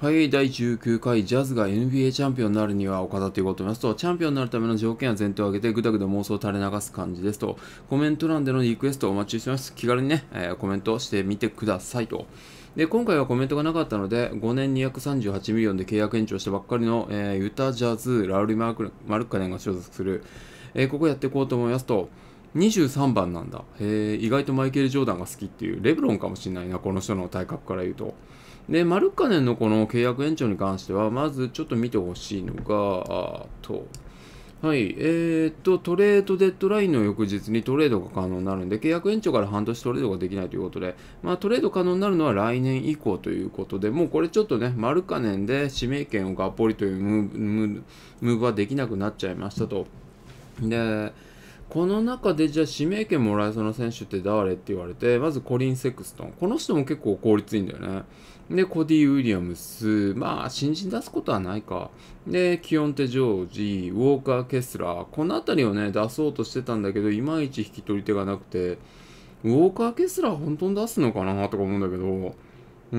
はい、第19回、ジャズが NBA チャンピオンになるには岡田ということをなますと、チャンピオンになるための条件は前提を挙げて、ぐだぐだ妄想を垂れ流す感じですと、コメント欄でのリクエストをお待ちしてます。気軽にね、えー、コメントしてみてくださいと。で、今回はコメントがなかったので、5年238ミリオンで契約延長したばっかりの、えー、ユタ・ジャズ、ラウリ・マルカネンが所属する、えー、ここやっていこうと思いますと、23番なんだへえ意外とマイケル・ジョーダンが好きっていうレブロンかもしれないなこの人の体格から言うとでマルカネンのこの契約延長に関してはまずちょっと見てほしいのがあとはいえー、っとトレードデッドラインの翌日にトレードが可能になるんで契約延長から半年トレードができないということで、まあ、トレード可能になるのは来年以降ということでもうこれちょっとねマルカネンで指名権をがっぽりというムーブはできなくなっちゃいましたとでこの中でじゃあ指名権もらえそうな選手って誰って言われて、まずコリン・セクストン。この人も結構効率いいんだよね。で、コディ・ウィリアムス。まあ、新人出すことはないか。で、キヨンテ・ジョージ、ウォーカー・ケスラー。この辺りをね、出そうとしてたんだけど、いまいち引き取り手がなくて、ウォーカー・ケスラー本当に出すのかなとか思うんだけど、うー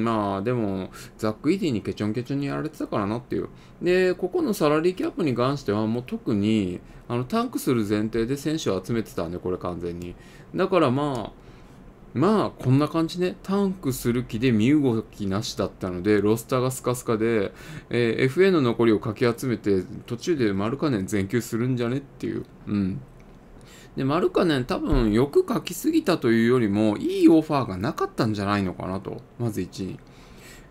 ん、まあでも、ザック・イディにケチョンケチョンにやられてたからなっていう。で、ここのサラリーキャップに関しては、もう特に、あの、タンクする前提で選手を集めてたんで、これ完全に。だからまあ、まあ、こんな感じね。タンクする気で身動きなしだったので、ロスターがスカスカで、えー、FA の残りをかき集めて、途中でマルカネン全球するんじゃねっていう。うん。で、マルカネン多分よく書きすぎたというよりも、いいオファーがなかったんじゃないのかなと。まず1に。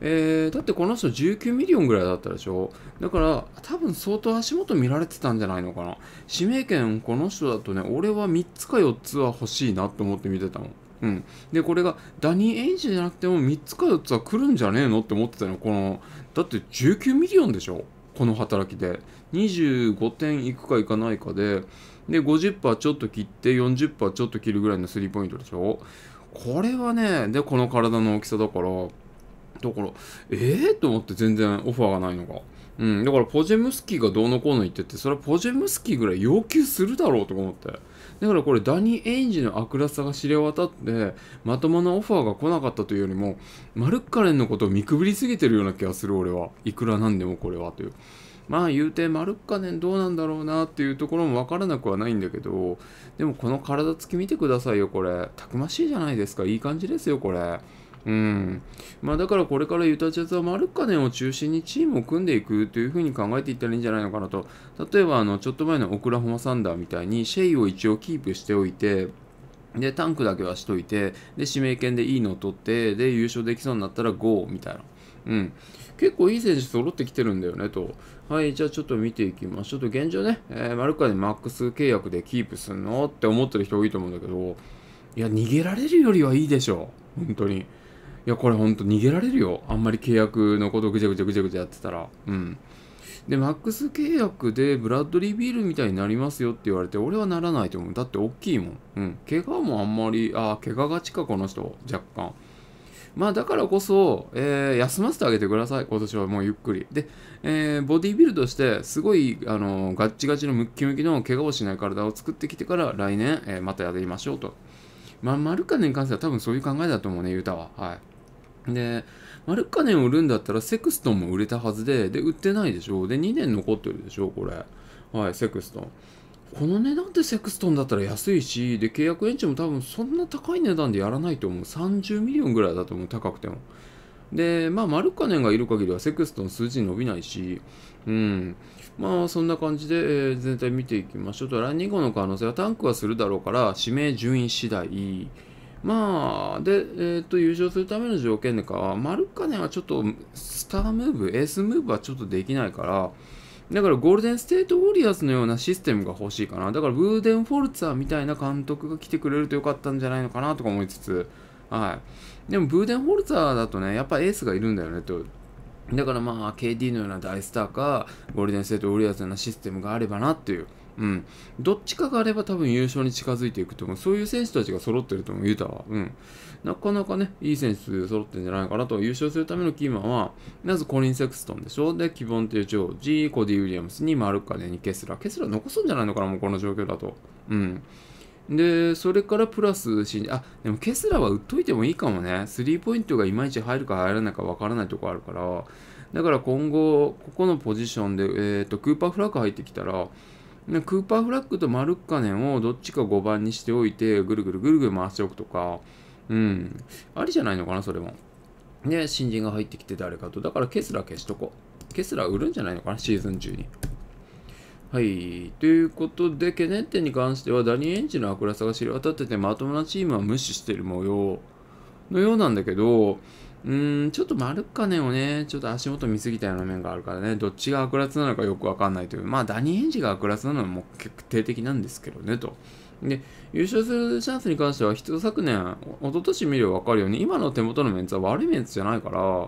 えー、だってこの人19ミリオンぐらいだったでしょだから多分相当足元見られてたんじゃないのかな指名権この人だとね俺は3つか4つは欲しいなと思って見てたのうん、でこれがダニー・エイジじゃなくても3つか4つは来るんじゃねえのって思ってたのこのだって19ミリオンでしょこの働きで25点いくかいかないかでで50%ちょっと切って40%ちょっと切るぐらいのスリーポイントでしょこれはねでこの体の大きさだからだからええー、と思って全然オファーがないのがうん、だからポジェムスキーがどうのこうの言ってて、それはポジェムスキーぐらい要求するだろうと思って。だからこれダニー・エイジの悪らさが知れ渡って、まともなオファーが来なかったというよりも、マルッカレンのことを見くびりすぎてるような気がする俺は。いくらなんでもこれはという。まあ言うてマルッカネンどうなんだろうなっていうところもわからなくはないんだけど、でもこの体つき見てくださいよこれ。たくましいじゃないですか。いい感じですよこれ。うんまあ、だからこれからユタジャズはマルカネンを中心にチームを組んでいくというふうに考えていったらいいんじゃないのかなと例えばあのちょっと前のオクラホマサンダーみたいにシェイを一応キープしておいてでタンクだけはしといてで指名権でいいのを取ってで優勝できそうになったらゴーみたいな。うん、結構いい選手揃ってきてるんだよねと。はい、じゃあちょっと見ていきましょう。ちょっと現状ね、えー、マルカでマックス契約でキープすんのって思ってる人多いと思うんだけど、いや、逃げられるよりはいいでしょう。本当に。いや、これほんと逃げられるよ。あんまり契約のことをぐちゃぐちゃぐちゃぐちゃやってたら。うん。で、マックス契約でブラッドリー・ビールみたいになりますよって言われて、俺はならないと思う。だって大きいもん。うん。怪我もあんまり、ああ、怪我がちか、この人。若干。まあだからこそ、えー、休ませてあげてください。今年はもうゆっくり。で、えー、ボディビルドして、すごい、あのー、ガッチガチのムッキムキの怪我をしない体を作ってきてから、来年、えまたやりましょうと。まあ、マルカネに関しては多分そういう考えだと思うね、ユタは。はい。で、マルカネン売るんだったら、セクストンも売れたはずで、で、売ってないでしょ。で、2年残ってるでしょ、これ。はい、セクストン。この値段ってセクストンだったら安いし、で、契約延長も多分そんな高い値段でやらないと思う。30ミリオンぐらいだと思う、高くても。で、まあ、マルカネンがいる限りはセクストン数字伸びないし、うん。まあ、そんな感じで、えー、全体見ていきましょうと、ランニングの可能性はタンクはするだろうから、指名順位次第。まあ、で、えー、っと、優勝するための条件でか、マルカネはちょっと、スタームーブ、エースムーブはちょっとできないから、だからゴールデンステートウォリアーズのようなシステムが欲しいかな。だからブーデン・フォルツァーみたいな監督が来てくれるとよかったんじゃないのかなとか思いつつ、はい。でもブーデン・フォルツァーだとね、やっぱエースがいるんだよねと。だからまあ、KD のような大スターか、ゴールデンステートウォリアーズのようなシステムがあればなっていう。うん、どっちかがあれば多分優勝に近づいていくと思う。そういう選手たちが揃ってると思う、ユタは。うん。なかなかね、いい選手揃ってるんじゃないかなと。優勝するためのキーマンは、まずコリン・セクストンでしょ。で、キボンティ・ジョージ、コディ・ウィリアムスにマルカネにケスラケスラ残すんじゃないのかな、もうこの状況だと。うん。で、それからプラスし、あ、でもケスラは打っといてもいいかもね。スリーポイントがいまいち入るか入らないかわからないとこあるから、だから今後、ここのポジションで、えっ、ー、と、クーパーフラッグ入ってきたら、クーパーフラッグとマルッカネンをどっちか5番にしておいて、ぐるぐるぐるぐる回しておくとか、うん、ありじゃないのかな、それも。ね、新人が入ってきて誰かと。だからケスラ消しとこう。ケスラ売るんじゃないのかな、シーズン中に。はい。ということで、懸念点に関しては、ダニー・エンジの悪らさが知り渡ってて、まともなチームは無視してる模様のようなんだけど、うーん、ちょっと丸っかねをね、ちょっと足元見すぎたような面があるからね、どっちが悪辣なのかよくわかんないという。まあ、ダニー・エンジが悪辣なのはもう決定的なんですけどね、と。で、優勝するチャンスに関しては、昨年、一昨年見ればわかるように、今の手元のメンツは悪いメンツじゃないから、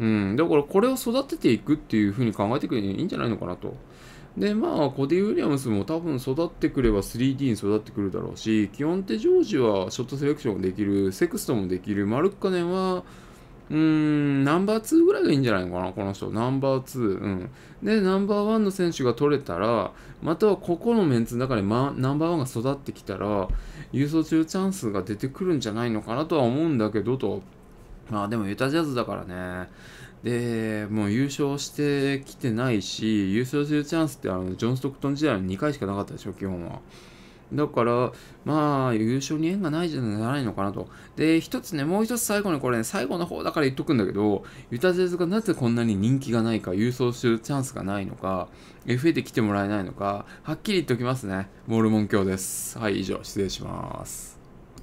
うん、だからこれを育てていくっていうふうに考えてくれていいんじゃないのかなと。で、まあ、コディ・ウィリアムスも多分育ってくれば 3D に育ってくるだろうし、基本的ジョージはショットセレクションできる、セクストもできる、丸っかねは、うーん、ナンバー2ぐらいがいいんじゃないのかな、この人。ナンバー2。うん。で、ナンバー1の選手が取れたら、またはここのメンツの中で、ま、ナンバー1が育ってきたら、優勝中チャンスが出てくるんじゃないのかなとは思うんだけど、と。まあでもユタジャズだからね。で、もう優勝してきてないし、優勝するチャンスってあのジョン・ストックトン時代の2回しかなかったでしょ、基本は。だから、まあ、優勝に縁がないじゃないのかなと。で、一つね、もう一つ最後にこれね、最後の方だから言っとくんだけど、ユタジェズがなぜこんなに人気がないか、優勝するチャンスがないのか、FA で来てもらえないのか、はっきり言っておきますね。モルモン教です。はい、以上、失礼します。